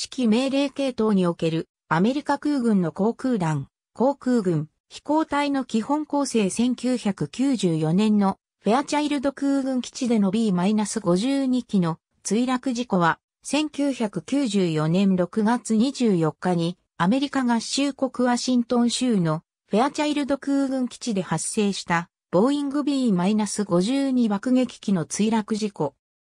指揮命令系統におけるアメリカ空軍の航空団、航空軍、飛行隊の基本構成1994年のフェアチャイルド空軍基地での B-52 機の墜落事故は1994年6月24日にアメリカ合衆国ワシントン州のフェアチャイルド空軍基地で発生したボーイング B-52 爆撃機の墜落事故。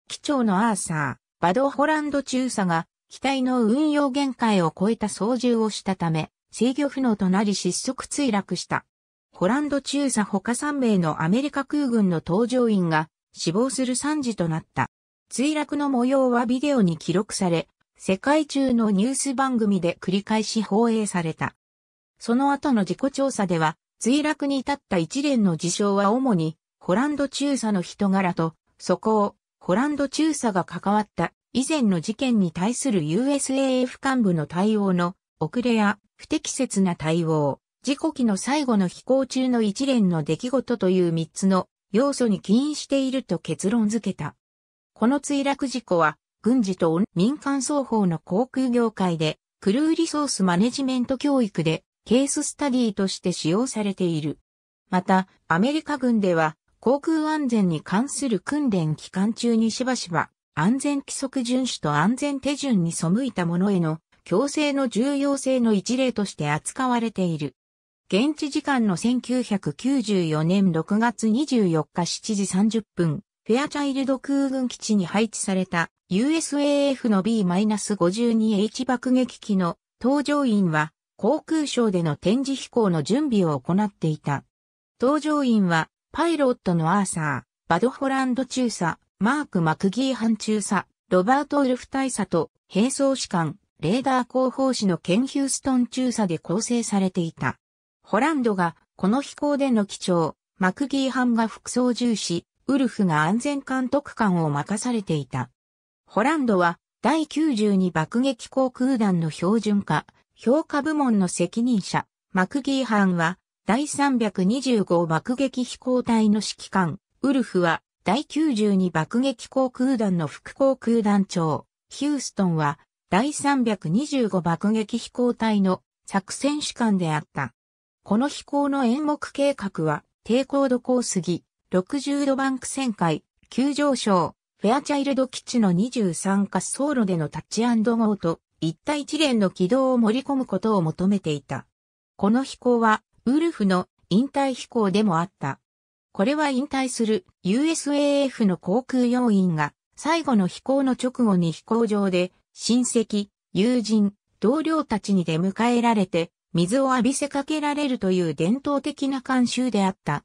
機長のアーサー、バドホランド中佐が機体の運用限界を超えた操縦をしたため、制御不能となり失速墜落した。ホランド中佐他3名のアメリカ空軍の搭乗員が死亡する惨事となった。墜落の模様はビデオに記録され、世界中のニュース番組で繰り返し放映された。その後の事故調査では、墜落に至った一連の事象は主に、ホランド中佐の人柄と、そこを、ホランド中佐が関わった以前の事件に対する USAF 幹部の対応の遅れや不適切な対応、事故機の最後の飛行中の一連の出来事という3つの要素に起因していると結論付けた。この墜落事故は、軍事と民間双方の航空業界で、クルーリソースマネジメント教育で、ケーススタディとして使用されている。また、アメリカ軍では、航空安全に関する訓練期間中にしばしば、安全規則遵守と安全手順に背いたものへの強制の重要性の一例として扱われている。現地時間の1994年6月24日7時30分、フェアチャイルド空軍基地に配置された USAF の B-52H 爆撃機の搭乗員は航空ショーでの展示飛行の準備を行っていた。搭乗員はパイロットのアーサー、バドホランド中佐、マーク・マクギー班中佐、ロバート・ウルフ大佐と、兵装士官、レーダー広報士のケン・ヒューストン中佐で構成されていた。ホランドが、この飛行での基調、マクギー班が副操縦士、ウルフが安全監督官を任されていた。ホランドは、第92爆撃航空団の標準化、評価部門の責任者、マクギー班は、第325爆撃飛行隊の指揮官、ウルフは、第92爆撃航空団の副航空団長、ヒューストンは、第325爆撃飛行隊の作戦主管であった。この飛行の演目計画は、低高度高すぎ、60度バンク旋回、急上昇、フェアチャイルド基地の23滑走路でのタッチゴーと、一体一連の軌道を盛り込むことを求めていた。この飛行は、ウルフの引退飛行でもあった。これは引退する USAF の航空要員が最後の飛行の直後に飛行場で親戚、友人、同僚たちに出迎えられて水を浴びせかけられるという伝統的な慣習であった。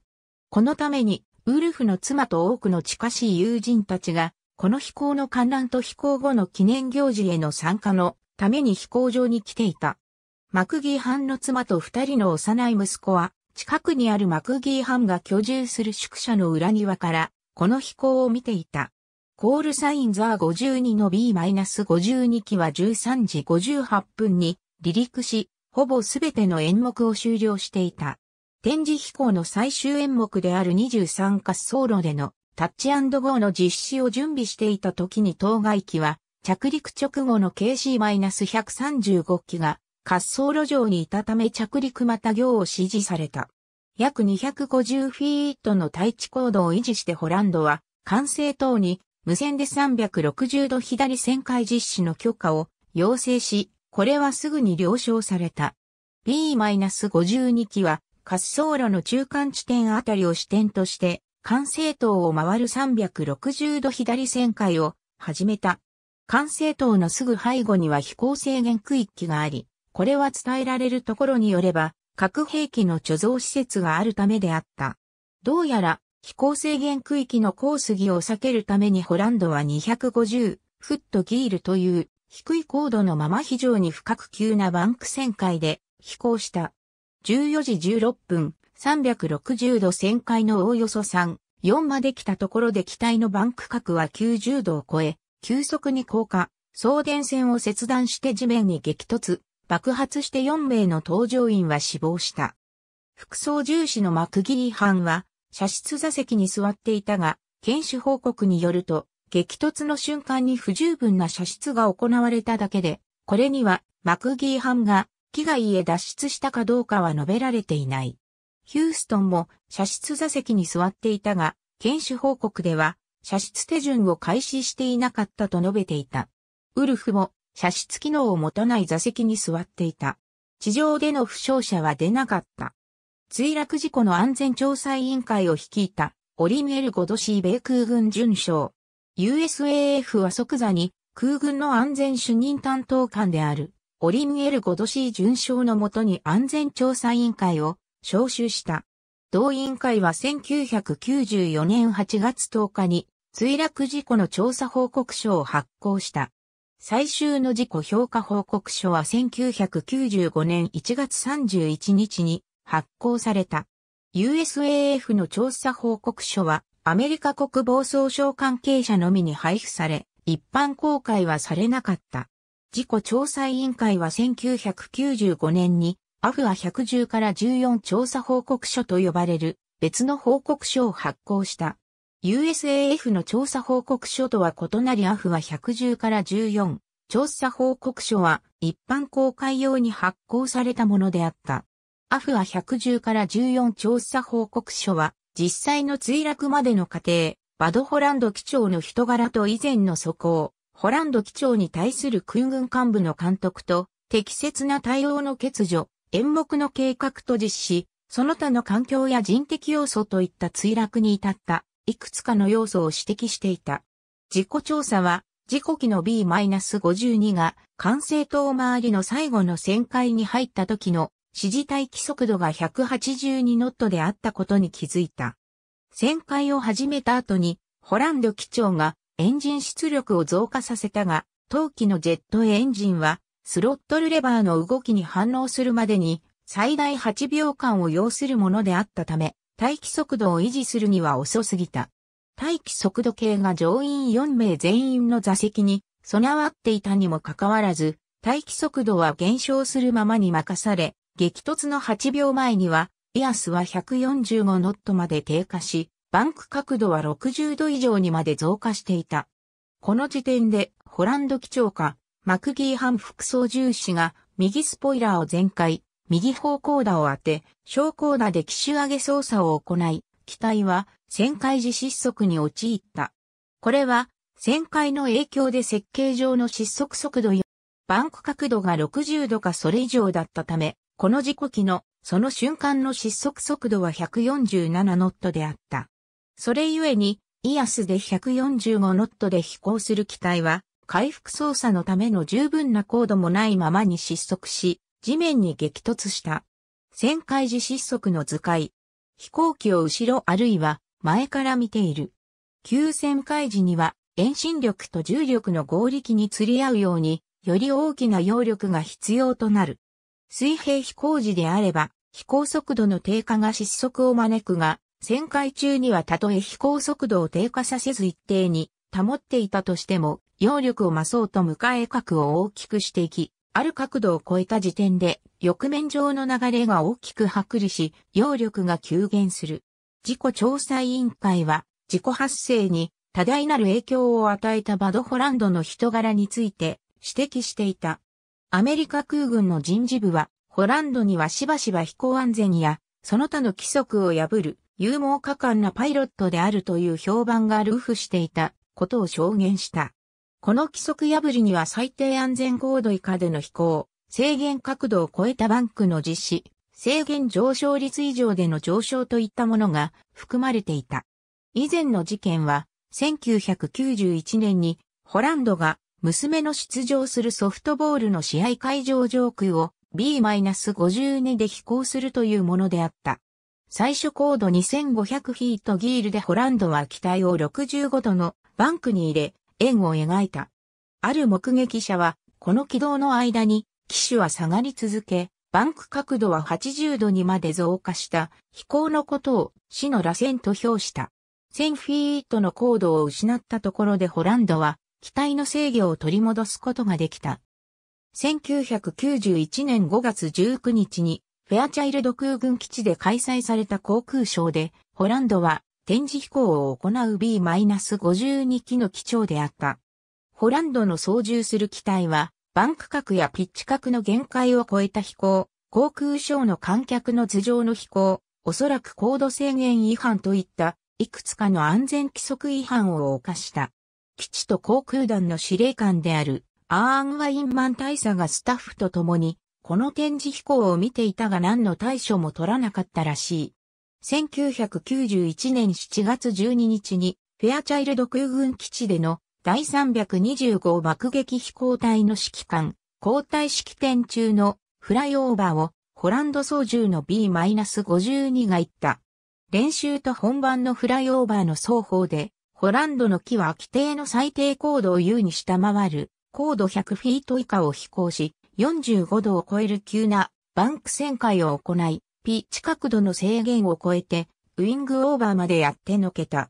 このためにウルフの妻と多くの近しい友人たちがこの飛行の観覧と飛行後の記念行事への参加のために飛行場に来ていた。マクギーンの妻と二人の幼い息子は近くにあるマクギーハムが居住する宿舎の裏庭から、この飛行を見ていた。コールサインザー52の B-52 機は13時58分に離陸し、ほぼすべての演目を終了していた。展示飛行の最終演目である23滑走路でのタッチゴーの実施を準備していた時に当該機は着陸直後の KC-135 機が滑走路上にいたため着陸また行を指示された。約250フィートの対地高度を維持してホランドは、管制塔に無線で360度左旋回実施の許可を要請し、これはすぐに了承された。B-52 機は滑走路の中間地点あたりを支点として、管制塔を回る360度左旋回を始めた。管制塔のすぐ背後には飛行制限区域があり、これは伝えられるところによれば、核兵器の貯蔵施設があるためであった。どうやら、飛行制限区域の高杉を避けるためにホランドは250フットギールという低い高度のまま非常に深く急なバンク旋回で飛行した。14時16分、360度旋回のおおよそ3、4まで来たところで機体のバンク角は90度を超え、急速に降下、送電線を切断して地面に激突、爆発して4名の搭乗員は死亡した。副操縦士のマクギリー班は、射出座席に座っていたが、検視報告によると、激突の瞬間に不十分な射出が行われただけで、これにはマクギー班が機外へ脱出したかどうかは述べられていない。ヒューストンも射出座席に座っていたが、検視報告では射出手順を開始していなかったと述べていた。ウルフも射出機能を持たない座席に座っていた。地上での負傷者は出なかった。墜落事故の安全調査委員会を率いた、オリミエル・ゴドシー米空軍巡将。USAF は即座に、空軍の安全主任担当官である、オリミエル・ゴドシー巡将のもとに安全調査委員会を招集した。同委員会は1994年8月10日に墜落事故の調査報告書を発行した。最終の自己評価報告書は1995年1月31日に発行された。USAF の調査報告書はアメリカ国防総省関係者のみに配布され、一般公開はされなかった。事故調査委員会は1995年にアフア110から14調査報告書と呼ばれる別の報告書を発行した。USAF の調査報告書とは異なりアフは110から14。調査報告書は一般公開用に発行されたものであった。アフは110から14調査報告書は実際の墜落までの過程、バドホランド機長の人柄と以前の素行、ホランド機長に対する空軍幹部の監督と適切な対応の欠如、演目の計画と実施、その他の環境や人的要素といった墜落に至ったいくつかの要素を指摘していた。事故調査は、事故機の B-52 が管制塔周りの最後の旋回に入った時の指示待機速度が182ノットであったことに気づいた。旋回を始めた後に、ホランド機長がエンジン出力を増加させたが、当機のジェットエンジンは、スロットルレバーの動きに反応するまでに、最大8秒間を要するものであったため、待機速度を維持するには遅すぎた。待機速度計が乗員4名全員の座席に備わっていたにもかかわらず、待機速度は減少するままに任され、激突の8秒前には、エアスは145ノットまで低下し、バンク角度は60度以上にまで増加していた。この時点で、ホランド機長か、マクギーハン副操縦士が、右スポイラーを全開、右方向打を当て、昇降打で機種上げ操作を行い、機体は旋回時失速に陥った。これは、旋回の影響で設計上の失速速度やバンク角度が60度かそれ以上だったため、この事故機のその瞬間の失速速度は147ノットであった。それゆえに、イアスで145ノットで飛行する機体は、回復操作のための十分な高度もないままに失速し、地面に激突した。旋回時失速の図解。飛行機を後ろあるいは前から見ている。急旋回時には遠心力と重力の合力に釣り合うように、より大きな揚力が必要となる。水平飛行時であれば、飛行速度の低下が失速を招くが、旋回中にはたとえ飛行速度を低下させず一定に保っていたとしても、揚力を増そうと迎え角を大きくしていき、ある角度を超えた時点で、翼面上の流れが大きく剥離し、揚力が急減する。事故調査委員会は、事故発生に多大なる影響を与えたバドホランドの人柄について指摘していた。アメリカ空軍の人事部は、ホランドにはしばしば飛行安全や、その他の規則を破る、勇猛果敢なパイロットであるという評判がルーフしていたことを証言した。この規則破りには最低安全高度以下での飛行、制限角度を超えたバンクの実施、制限上昇率以上での上昇といったものが含まれていた。以前の事件は、1991年にホランドが娘の出場するソフトボールの試合会場上空を B-52 で飛行するというものであった。最初高度2500フィートギールでホランドは機体を65度のバンクに入れ、円を描いた。ある目撃者は、この軌道の間に、機種は下がり続け、バンク角度は80度にまで増加した飛行のことを死の螺旋と評した。1000フィートの高度を失ったところでホランドは機体の制御を取り戻すことができた。1991年5月19日にフェアチャイルド空軍基地で開催された航空ショーでホランドは展示飛行を行う B-52 機の機長であった。ホランドの操縦する機体は、バンク角やピッチ角の限界を超えた飛行、航空ショーの観客の頭上の飛行、おそらく高度制限違反といった、いくつかの安全規則違反を犯した。基地と航空団の司令官である、アーン・ワインマン大佐がスタッフと共に、この展示飛行を見ていたが何の対処も取らなかったらしい。1991年7月12日に、フェアチャイルド空軍基地での第325爆撃飛行隊の指揮官、交代式典中のフライオーバーをホランド操縦の B-52 が言った。練習と本番のフライオーバーの双方で、ホランドの機は規定の最低高度を優に下回る高度100フィート以下を飛行し、45度を超える急なバンク旋回を行い、ピッチ角度の制限を超えて、ウィングオーバーまでやってのけた。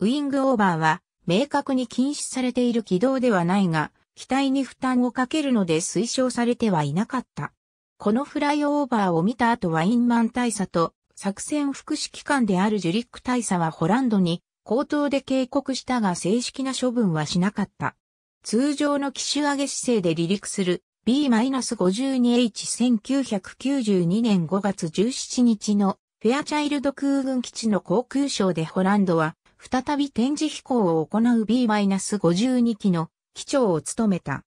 ウィングオーバーは、明確に禁止されている軌道ではないが、機体に負担をかけるので推奨されてはいなかった。このフライオーバーを見た後ワインマン大佐と作戦福祉機関であるジュリック大佐はホランドに口頭で警告したが正式な処分はしなかった。通常の機種上げ姿勢で離陸する B-52H1992 年5月17日のフェアチャイルド空軍基地の航空ショーでホランドは再び展示飛行を行う B-52 機の機長を務めた。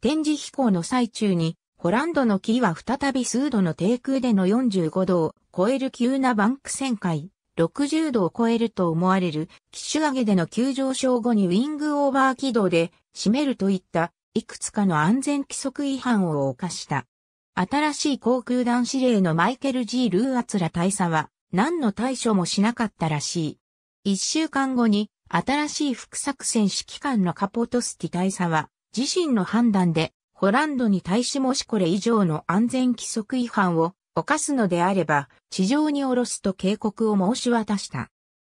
展示飛行の最中にホランドの機は再び数度の低空での45度を超える急なバンク旋回、60度を超えると思われる機種上げでの急上昇後にウィングオーバー軌道で締めるといったいくつかの安全規則違反を犯した。新しい航空団司令のマイケル・ G・ ルーアツラ大佐は何の対処もしなかったらしい。一週間後に新しい副作戦指揮官のカポトスティ大佐は自身の判断でホランドに対しもしこれ以上の安全規則違反を犯すのであれば地上に降ろすと警告を申し渡した。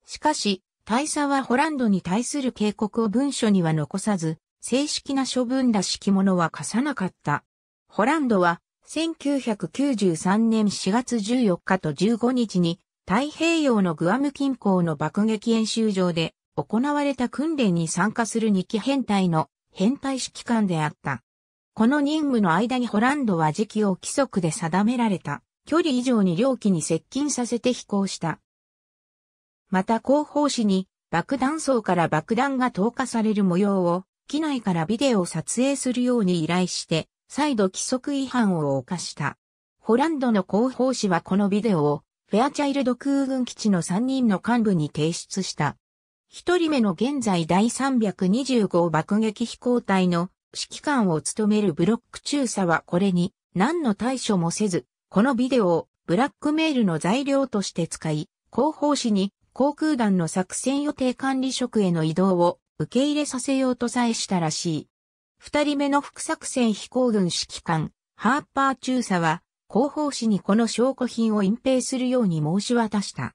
しかし、大佐はホランドに対する警告を文書には残さず、正式な処分らしきものは課さなかった。ホランドは1993年4月14日と15日に太平洋のグアム近郊の爆撃演習場で行われた訓練に参加する2機編隊の編隊指揮官であった。この任務の間にホランドは時期を規則で定められた距離以上に両機に接近させて飛行した。また広報誌に爆弾層から爆弾が投下される模様を機内からビデオを撮影するように依頼して、再度規則違反を犯した。ホランドの広報誌はこのビデオを、フェアチャイルド空軍基地の3人の幹部に提出した。1人目の現在第325爆撃飛行隊の指揮官を務めるブロック中佐はこれに何の対処もせず、このビデオをブラックメールの材料として使い、広報誌に航空団の作戦予定管理職への移動を受け入れさせようとさえしたらしい。二人目の副作戦飛行軍指揮官、ハーパー中佐は、広報誌にこの証拠品を隠蔽するように申し渡した。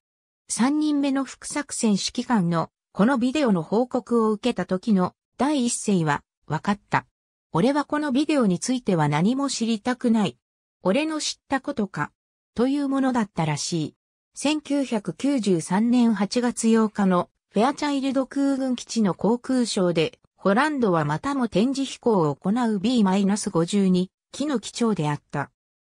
三人目の副作戦指揮官の、このビデオの報告を受けた時の第一声は、わかった。俺はこのビデオについては何も知りたくない。俺の知ったことか。というものだったらしい。1993年8月8日のフェアチャイルド空軍基地の航空ショーで、ホランドはまたも展示飛行を行う B-52 機の基調であった。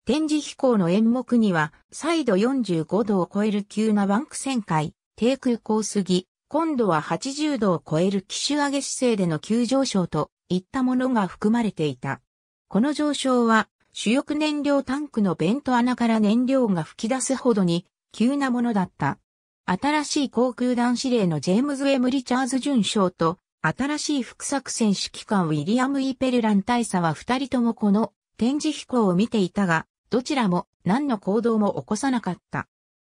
展示飛行の演目には、再度45度を超える急なバンク旋回、低空高すぎ、今度は80度を超える機種上げ姿勢での急上昇といったものが含まれていた。この上昇は、主翼燃料タンクのベント穴から燃料が噴き出すほどに急なものだった。新しい航空団司令のジェームズ・エム・リチャーズ准将と、新しい副作戦指揮官ウィリアム・イ・ペルラン大佐は二人ともこの展示飛行を見ていたが、どちらも何の行動も起こさなかった。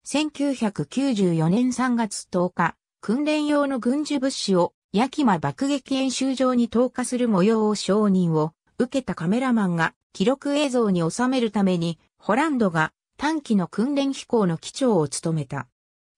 1994年3月10日、訓練用の軍事物資をヤキマ爆撃演習場に投下する模様を承認を受けたカメラマンが記録映像に収めるために、ホランドが短期の訓練飛行の機長を務めた。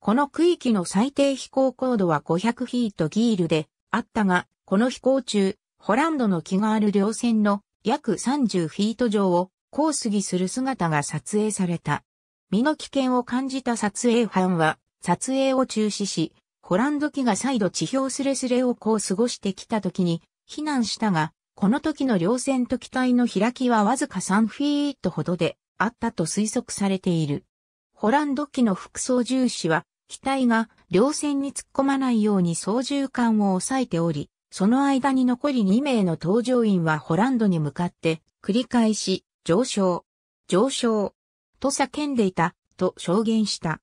この区域の最低飛行高度は500フィートギールであったが、この飛行中、ホランドの気がある稜線の約30フィート上を高ーぎする姿が撮影された。身の危険を感じた撮影班は撮影を中止し、ホランド機が再度地表すれすれをこう過ごしてきた時に避難したが、この時の稜線と機体の開きはわずか3フィートほどであったと推測されている。ホランド機の副操縦士は機体が両線に突っ込まないように操縦桿を押さえており、その間に残り2名の搭乗員はホランドに向かって繰り返し上昇、上昇と叫んでいたと証言した。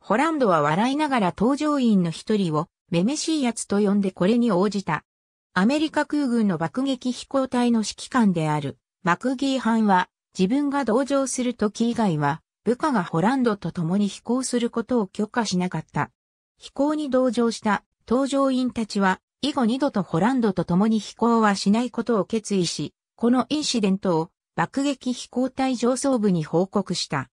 ホランドは笑いながら搭乗員の一人をめめしいやつと呼んでこれに応じた。アメリカ空軍の爆撃飛行隊の指揮官であるマクギー班は自分が同乗する時以外は部下がホランドと共に飛行することを許可しなかった。飛行に同乗した搭乗員たちは、以後二度とホランドと共に飛行はしないことを決意し、このインシデントを爆撃飛行隊上層部に報告した。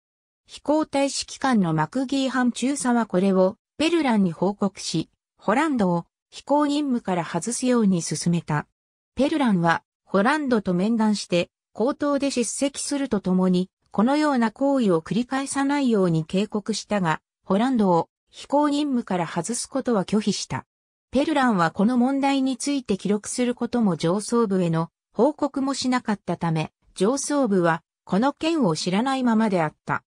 飛行隊指揮官のマクギーハン中佐はこれをペルランに報告し、ホランドを飛行任務から外すように進めた。ペルランはホランドと面談して、口頭で出席するとともに、このような行為を繰り返さないように警告したが、ホランドを飛行任務から外すことは拒否した。ペルランはこの問題について記録することも上層部への報告もしなかったため、上層部はこの件を知らないままであった。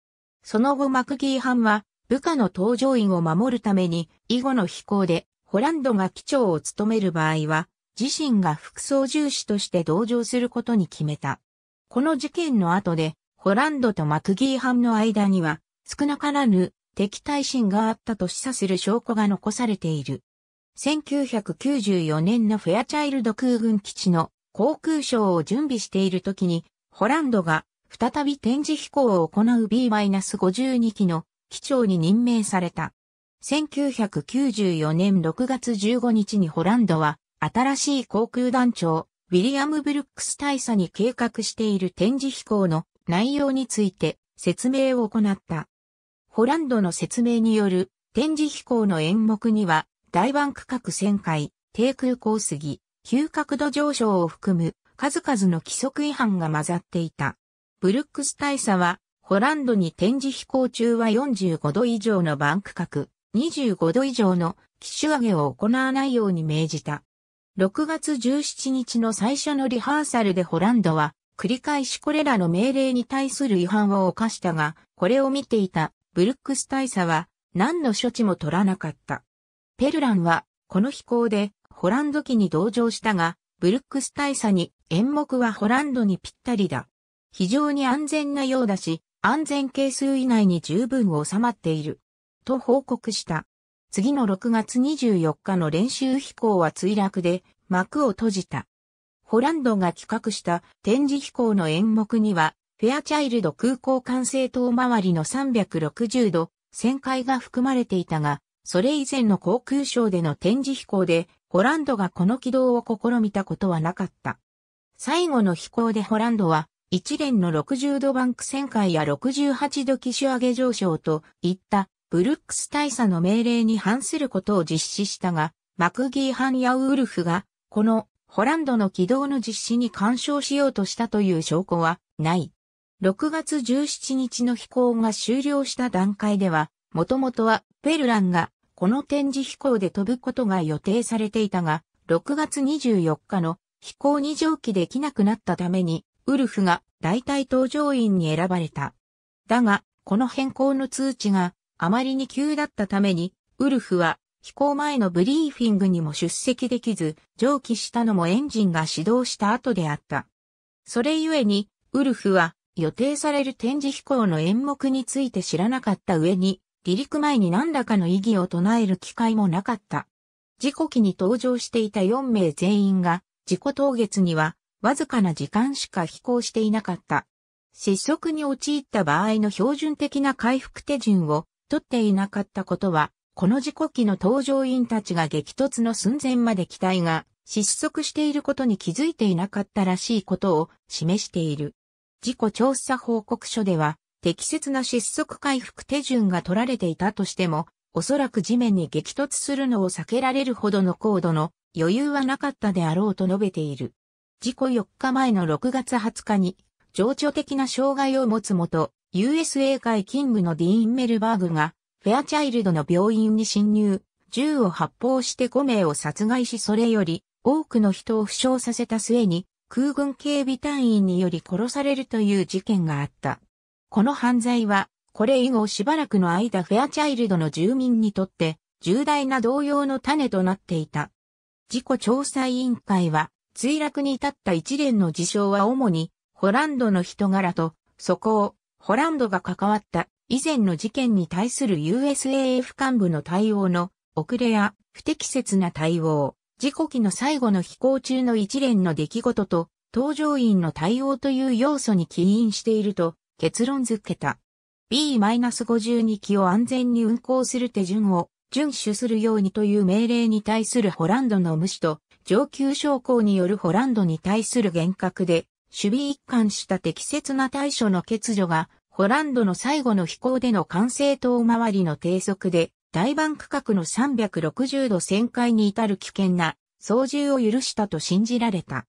その後マクギー班は部下の搭乗員を守るために以後の飛行でホランドが機長を務める場合は自身が副操縦士として同乗することに決めた。この事件の後でホランドとマクギー藩の間には、少なからぬ敵対心があったと示唆する証拠が残されている。1994年のフェアチャイルド空軍基地の航空ショーを準備している時に、ホランドが再び展示飛行を行う B-52 機の機長に任命された。1994年6月15日にホランドは、新しい航空団長、ウィリアム・ブルックス大佐に計画している展示飛行の内容について説明を行った。ホランドの説明による展示飛行の演目には、大湾区画旋回、低空高すぎ、急角度上昇を含む数々の規則違反が混ざっていた。ブルックス大佐は、ホランドに展示飛行中は45度以上のバンク角、25度以上の機種上げを行わないように命じた。6月17日の最初のリハーサルでホランドは、繰り返しこれらの命令に対する違反を犯したが、これを見ていたブルックス大佐は何の処置も取らなかった。ペルランはこの飛行でホランド機に同乗したが、ブルックス大佐に演目はホランドにぴったりだ。非常に安全なようだし、安全係数以内に十分収まっている。と報告した。次の6月24日の練習飛行は墜落で幕を閉じた。ホランドが企画した展示飛行の演目には、フェアチャイルド空港管制塔周りの360度、旋回が含まれていたが、それ以前の航空ショーでの展示飛行で、ホランドがこの軌道を試みたことはなかった。最後の飛行でホランドは、一連の60度バンク旋回や68度機種上げ上昇といったブルックス大佐の命令に反することを実施したが、マクギーハンヤウールフがこのホランドの軌道の実施に干渉しようとしたという証拠はない。6月17日の飛行が終了した段階では、もともとはペルランがこの展示飛行で飛ぶことが予定されていたが、6月24日の飛行に蒸気できなくなったために、ウルフが代替搭乗員に選ばれた。だが、この変更の通知があまりに急だったために、ウルフは飛行前のブリーフィングにも出席できず、上記したのもエンジンが始動した後であった。それゆえに、ウルフは予定される展示飛行の演目について知らなかった上に、離陸前に何らかの異議を唱える機会もなかった。事故機に登場していた4名全員が、事故当月には、わずかな時間しか飛行していなかった。失速に陥った場合の標準的な回復手順を取っていなかったことは、この事故機の搭乗員たちが激突の寸前まで機体が失速していることに気づいていなかったらしいことを示している。事故調査報告書では、適切な失速回復手順が取られていたとしても、おそらく地面に激突するのを避けられるほどの高度の余裕はなかったであろうと述べている。事故4日前の6月20日に、情緒的な障害を持つもと、USA 会勤務のディーン・メルバーグが、フェアチャイルドの病院に侵入、銃を発砲して5名を殺害しそれより多くの人を負傷させた末に空軍警備隊員により殺されるという事件があった。この犯罪は、これ以後しばらくの間フェアチャイルドの住民にとって重大な動揺の種となっていた。事故調査委員会は、墜落に至った一連の事象は主に、ホランドの人柄と、そこを、ホランドが関わった以前の事件に対する USAF 幹部の対応の遅れや不適切な対応、事故機の最後の飛行中の一連の出来事と搭乗員の対応という要素に起因していると結論付けた。B-52 機を安全に運航する手順を遵守するようにという命令に対するホランドの無視と上級将校によるホランドに対する厳格で守備一貫した適切な対処の欠如がホランドの最後の飛行での管制塔周りの低速で、大盤区画の360度旋回に至る危険な操縦を許したと信じられた。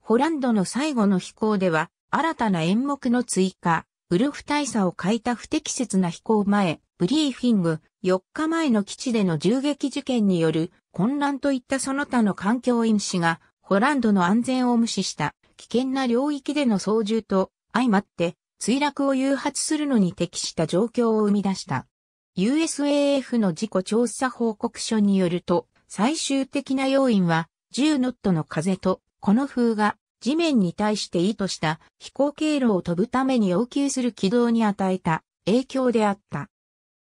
ホランドの最後の飛行では、新たな演目の追加、ウルフ大佐を欠いた不適切な飛行前、ブリーフィング、4日前の基地での銃撃事件による混乱といったその他の環境因子が、ホランドの安全を無視した危険な領域での操縦と相まって墜落を誘発するのに適した状況を生み出した。USAF の事故調査報告書によると、最終的な要因は、10ノットの風と、この風が地面に対して意図した飛行経路を飛ぶために要求する軌道に与えた影響であった。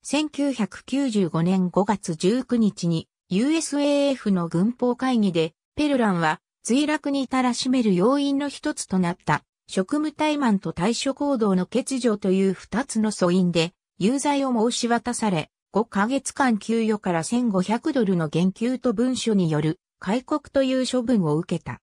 1995年5月19日に USAF の軍法会議でペルランは墜落に至らしめる要因の一つとなった職務怠慢と対処行動の欠如という二つの素因で、有罪を申し渡され、5ヶ月間給与から1500ドルの減給と文書による戒告という処分を受けた。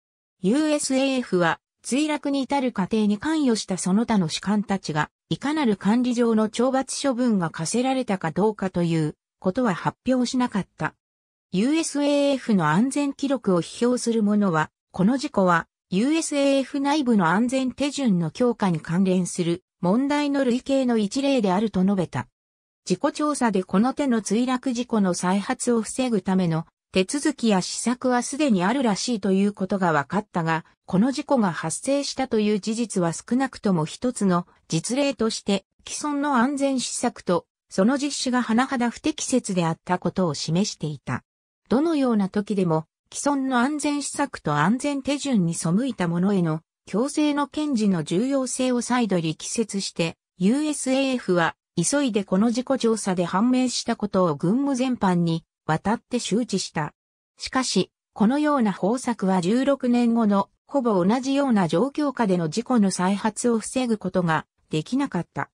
USAF は墜落に至る過程に関与したその他の士官たちが、いかなる管理上の懲罰処分が課せられたかどうかということは発表しなかった。USAF の安全記録を批評する者は、この事故は USAF 内部の安全手順の強化に関連する問題の類型の一例であると述べた。事故調査でこの手の墜落事故の再発を防ぐための手続きや施策はすでにあるらしいということが分かったが、この事故が発生したという事実は少なくとも一つの実例として既存の安全施策とその実施が甚だ不適切であったことを示していた。どのような時でも既存の安全施策と安全手順に背いた者への強制の検事の重要性を再度力説して、USAF は急いでこの事故調査で判明したことを軍務全般に渡って周知した。しかし、このような方策は16年後のほぼ同じような状況下での事故の再発を防ぐことができなかった。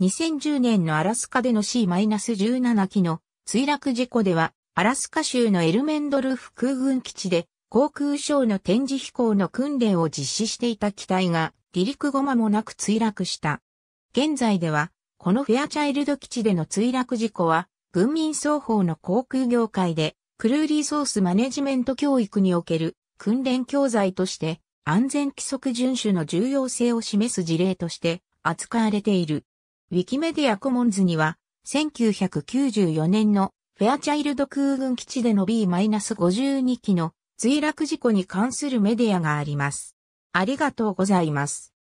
2010年のアラスカでの C-17 機の墜落事故ではアラスカ州のエルメンドルフ空軍基地で航空ショーの展示飛行の訓練を実施していた機体が離陸後間もなく墜落した。現在では、このフェアチャイルド基地での墜落事故は、軍民双方の航空業界で、クルーリソースマネジメント教育における訓練教材として、安全規則遵守の重要性を示す事例として扱われている。ウィキメディアコモンズには、1994年のフェアチャイルド空軍基地での B-52 機の墜落事故に関するメディアがあります。ありがとうございます。